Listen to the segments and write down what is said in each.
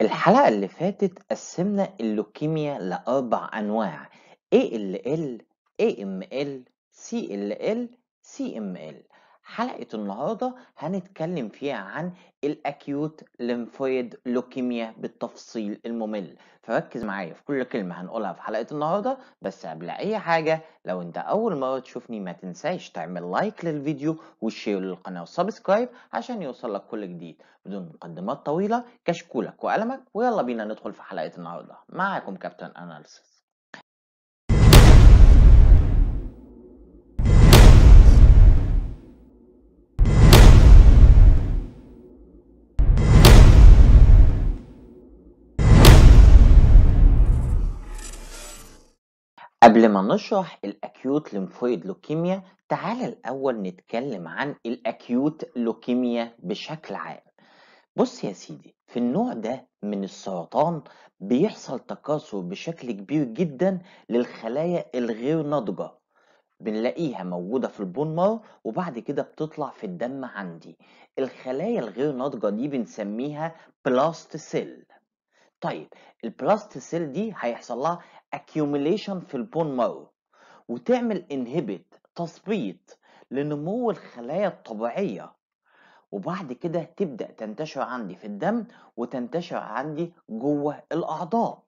الحلقة اللي فاتت قسمنا اللوكيميا لأربع أنواع ALL, AML, CLL, CML حلقة النهاردة هنتكلم فيها عن الأكيوت ليمفويد لوكيميا بالتفصيل الممل فركز معايا في كل كلمة هنقولها في حلقة النهاردة بس قبل أي حاجة لو أنت أول مرة تشوفني ما تنساش تعمل لايك للفيديو وشير للقناة وسبسكرايب عشان يوصلك كل جديد بدون مقدمات طويلة كشكولك وقلمك ويلا بينا ندخل في حلقة النهاردة معاكم كابتن أناليسيس قبل ما نشرح الاكيوت لمفويد لوكيميا تعالى الاول نتكلم عن الاكيوت لوكيميا بشكل عام بص يا سيدي في النوع ده من السرطان بيحصل تكاثر بشكل كبير جدا للخلايا الغير ناضجه بنلاقيها موجودة في البون مارو وبعد كده بتطلع في الدم عندي الخلايا الغير ناضجة دي بنسميها بلاست سيل طيب البلاست سيل دي هيحصل لها accumulation في البون مارو وتعمل انهبت تثبيط لنمو الخلايا الطبيعيه وبعد كده تبدا تنتشر عندي في الدم وتنتشر عندي جوه الاعضاء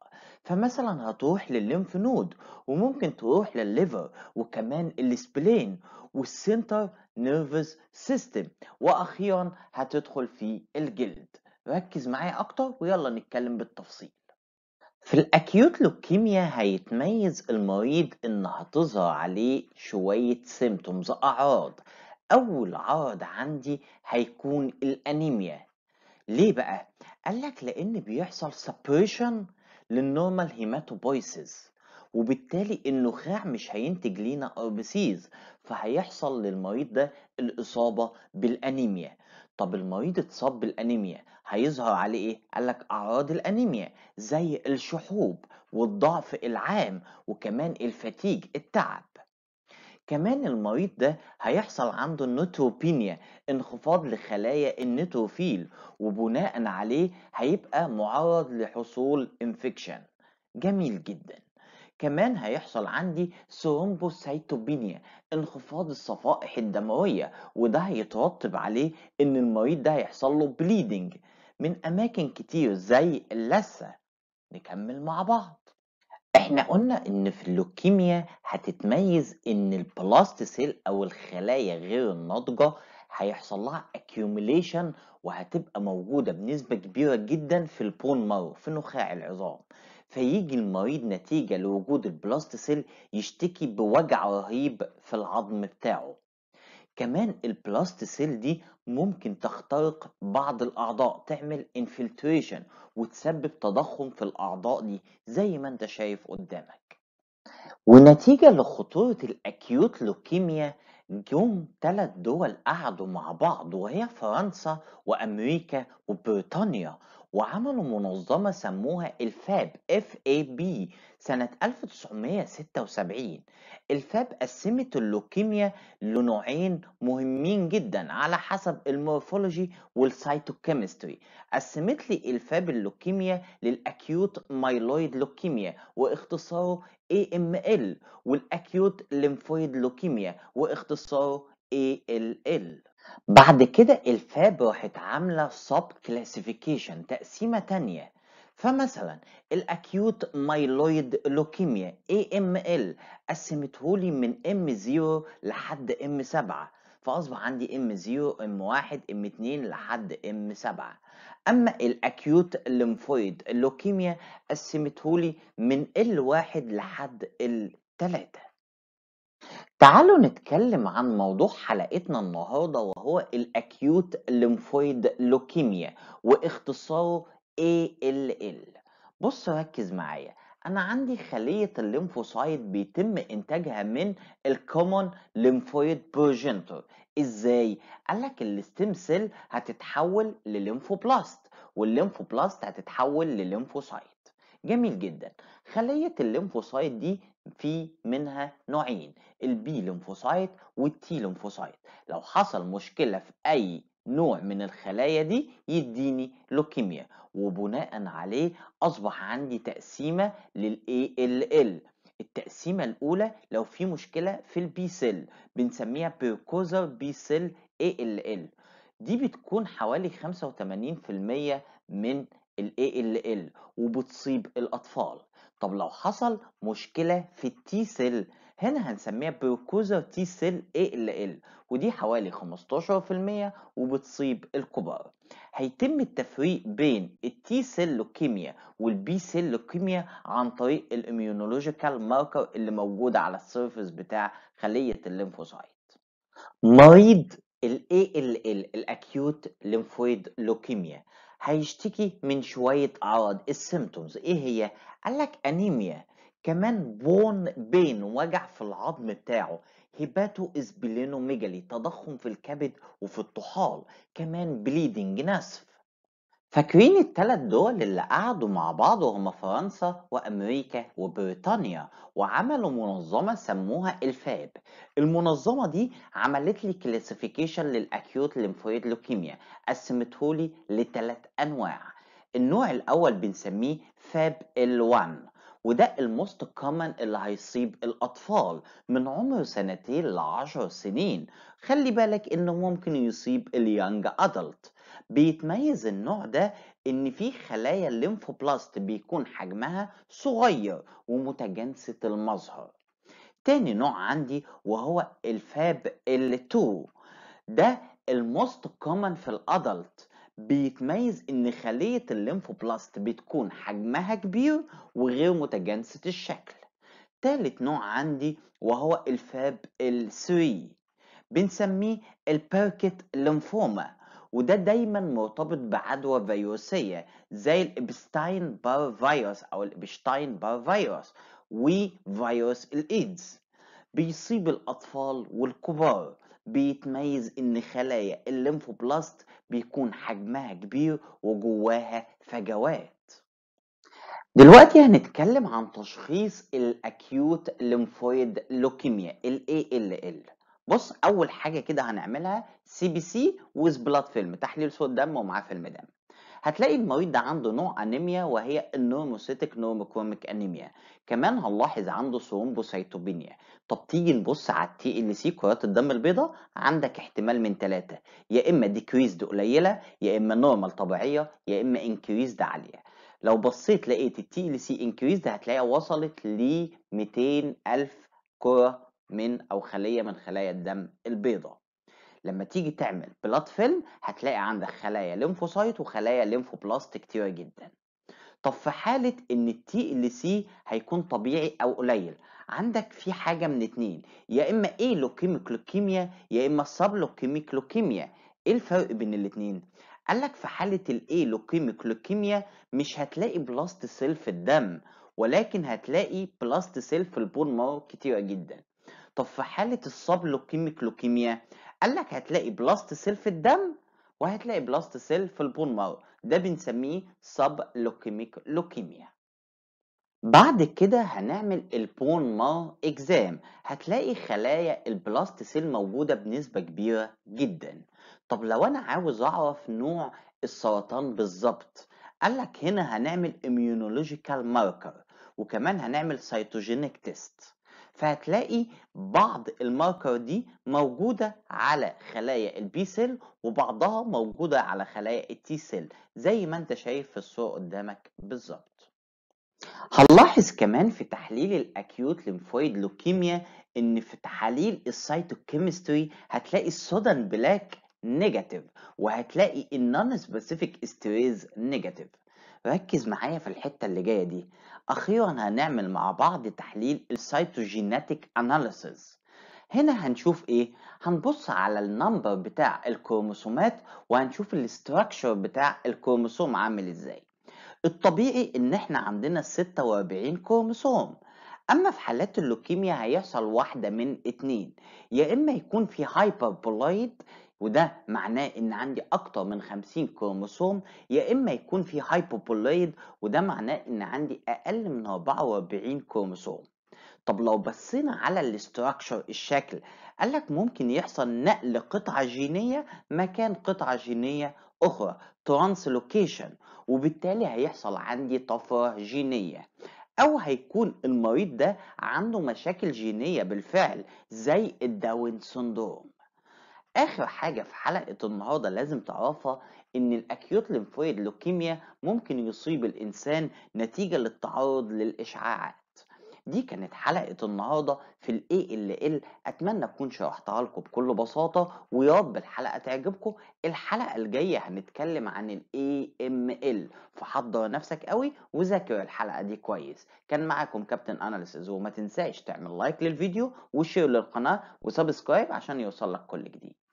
فمثلا هتروح للليمف نود وممكن تروح للليفر وكمان السبلين والسنتر نيرفز سيستم واخيرا هتدخل في الجلد ركز معايا أكتر ويلا نتكلم بالتفصيل في الأكيوت لوكيميا هيتميز المريض إن هتظهر عليه شوية سيمتومز أعراض أول عرض عندي هيكون الأنيميا ليه بقى؟ قالك لأن بيحصل سبريشن للنورمال هيماتوبويسز وبالتالي النخاع مش هينتج لينا ار بي سيز فهيحصل للمريض ده الإصابة بالأنيميا طب المريض اتصاب بالانيميا هيظهر عليه ايه قال لك اعراض الانيميا زي الشحوب والضعف العام وكمان الفتيج التعب كمان المريض ده هيحصل عنده النوتروبينيا انخفاض لخلايا النيتروفيل وبناء عليه هيبقى معرض لحصول انفكشن جميل جدا كمان هيحصل عندي ثرومبوسايتوبينيا انخفاض الصفائح الدموية وده هيترتب عليه ان المريض ده هيحصل له بليدنج من اماكن كتير زي اللثة نكمل مع بعض احنا قلنا ان في اللوكيميا هتتميز ان البلاستيسيل سيل او الخلايا غير الناضجة هيحصل لها اكيوميليشن وهتبقى موجودة بنسبة كبيرة جدا في البون مارو في نخاع العظام فيجي المريض نتيجة لوجود البلاست سيل يشتكي بوجع رهيب في العظم بتاعه كمان البلاست سيل دي ممكن تخترق بعض الأعضاء تعمل انفلتريشن وتسبب تضخم في الأعضاء دي زي ما انت شايف قدامك ونتيجة لخطورة الأكيوت لوكيميا جم ثلاث دول قعدوا مع بعض وهي فرنسا وأمريكا وبريطانيا وعملوا منظمة سموها الفاب FAB سنة 1976 الفاب قسمت اللوكيميا لنوعين مهمين جدا على حسب المورفولوجي والسيتوكيمستري قسمت لي الفاب اللوكيميا للأكيوت مايلويد لوكيميا واختصاره AML والأكيوت لمفويد لوكيميا واختصاره ALL بعد كده الفاب راحت عاملة sub classification تقسيمة تانية فمثلا الاكيوت مايلويد لوكيميا AML قسمتهولي من M0 لحد M7 فاصبح عندي M0 M1 M2 لحد M7 اما الاكيوت لمفويد اللوكيميا قسمتهولي من L1 لحد L3 تعالوا نتكلم عن موضوع حلقتنا النهارده وهو الأكيوت ليمفويد لوكيميا واختصاره ALL بص ركز معايا أنا عندي خلية الليمفوسايد بيتم إنتاجها من الكومون ليمفويد بروجينتور إزاي؟ قالك الستيم سيل هتتحول لليمفوبلاست والليمفوبلاست هتتحول لليمفوسايد جميل جدا خلية الليمفوسايد دي في منها نوعين البي لمفوسايت والتي لمفوسايت لو حصل مشكله في اي نوع من الخلايا دي يديني لوكيميا وبناء عليه اصبح عندي تقسيمه للاي ال ال التقسيمه الاولى لو في مشكله في البي سيل بنسميها بيركوزر بي سيل اي ال ال دي بتكون حوالي 85% من ال ALL وبتصيب الأطفال طب لو حصل مشكلة في التي سيل هنا هنسميها بيوكوزا تي سيل ال ال ودي حوالي 15% وبتصيب الكبار هيتم التفريق بين التي سيل لوكيميا والبي سيل لوكيميا عن طريق الاميونولوجيكال ماركر اللي موجود على السيرفس بتاع خلية الليمفوسايت مريض ال ALL الاكيوت ليمفويد لوكيميا هيشتكي من شوية أعراض السيمتومز إيه هي؟ قال لك أنيميا كمان بون بين وجع في العظم بتاعه هيباتو اسبلينوميجالي تضخم في الكبد وفي الطحال كمان بليدنج نسف فاكرين التلات دول اللي قعدوا مع بعض وهم فرنسا وأمريكا وبريطانيا وعملوا منظمة سموها الفاب المنظمة دي عملت لي كلاسيفيكيشن للأكيوت ليمفويد لوكيميا قسمتهولي لتلات أنواع النوع الأول بنسميه فاب ال1 وده الموست كومن اللي هيصيب الأطفال من عمر سنتين لعشر سنين خلي بالك إنه ممكن يصيب اليانج أدلت بيتميز النوع ده ان فيه خلايا الليمفوبلاست بيكون حجمها صغير ومتجانسة المظهر تاني نوع عندي وهو الفاب ال2 ده الموست كومن في الادلت بيتميز ان خلية الليمفوبلاست بتكون حجمها كبير وغير متجانسة الشكل تالت نوع عندي وهو الفاب ال3 بنسميه البيركت ليمفوما وده دايما مرتبط بعدوى فيروسية زي الإبستاين بار فيروس أو الإبشتاين بار فيروس وفيروس الإيدز بيصيب الأطفال والكبار بيتميز إن خلايا الليمفوبلاست بيكون حجمها كبير وجواها فجوات دلوقتي هنتكلم عن تشخيص الاكيوت ليمفويد لوكيميا ال ال بص اول حاجه كده هنعملها سي بي سي ويز بلاد فيلم تحليل صوت دم ومعاه فيلم دم هتلاقي المريض ده عنده نوع انيميا وهي النورموسيتك نورموكوميك انيميا كمان هنلاحظ عنده ثرومبوسيتوبينيا طب تيجي نبص على التي ال سي كرات الدم البيضاء عندك احتمال من ثلاثه يا اما ديكريزد قليله يا اما نورمال طبيعيه يا اما انكريزد عاليه لو بصيت لقيت التي ال سي انكريزد هتلاقيها وصلت ل 200 الف كره من او خليه من خلايا الدم البيضاء لما تيجي تعمل بلاد فيلم هتلاقي عندك خلايا ليمفوسايت وخلايا ليمفوبلاست كتيره جدا طب في حالة إن التي ال سي هيكون طبيعي أو قليل، عندك في حاجة من اتنين، يا إما إيه لوكيميك لوكيميا يا إما سب لوكيميك لوكيميا، إيه الفرق بين الاتنين؟ قالك في حالة الإيه لوكيميك لوكيميا مش هتلاقي بلاست سيل في الدم، ولكن هتلاقي بلاست سيل في البون مارو كتيرة جدا. طب في حالة لوكيميك لوكيميا قال لك هتلاقي بلاست سيل في الدم وهتلاقي بلاست سيل في البون مارو ده بنسميه لوكيميك لوكيميا بعد كده هنعمل البون مار اكزام هتلاقي خلايا البلاست سيل موجودة بنسبة كبيرة جدا طب لو انا عاوز اعرف نوع السرطان بالظبط قال لك هنا هنعمل immunological marker وكمان هنعمل cytogenic test فهتلاقي بعض الماركر دي موجودة على خلايا البي سيل وبعضها موجودة على خلايا التي سيل زي ما انت شايف في الصورة قدامك بالظبط هنلاحظ كمان في تحليل الاكيوت لمفويد لوكيميا ان في تحاليل السيتوكيمستري هتلاقي السودان بلاك نيجاتيف وهتلاقي النون سبيسيفيك استريز نيجاتيف ركز معايا في الحتة اللي جاية دي أخيرا هنعمل مع بعض تحليل السيتوجيناتيك أناليسيز هنا هنشوف ايه هنبص على النمبر بتاع الكروموسومات وهنشوف الاستراكشر بتاع الكروموسوم عامل ازاي الطبيعي ان احنا عندنا 46 كروموسوم اما في حالات اللوكيميا هيحصل واحده من اتنين يا اما يكون في هايبر بولايد وده معناه ان عندي اكتر من 50 كروموسوم يا اما يكون في هايبوبوليد وده معناه ان عندي اقل من 44 كروموسوم طب لو بصينا على الاستراكشر الشكل قالك ممكن يحصل نقل قطعة جينية مكان قطعة جينية أخرى ترانسلوكيشن وبالتالي هيحصل عندي طفرة جينية أو هيكون المريض ده عنده مشاكل جينية بالفعل زي الداون سندروم آخر حاجة في حلقة النهاردة لازم تعرفها إن الأكيوت ليمفويد لوكيميا ممكن يصيب الإنسان نتيجة للتعرض للاشعاعات دي كانت حلقة النهاردة في ال ALL أتمنى أكون شرحتها لكم بكل بساطة ويا رب الحلقة تعجبكم الحلقة الجاية هنتكلم عن ال AML فحضر نفسك قوي وذاكر الحلقة دي كويس كان معاكم كابتن أناليسز وما تنساش تعمل لايك للفيديو وشير للقناة وسبسكرايب عشان يوصلك كل جديد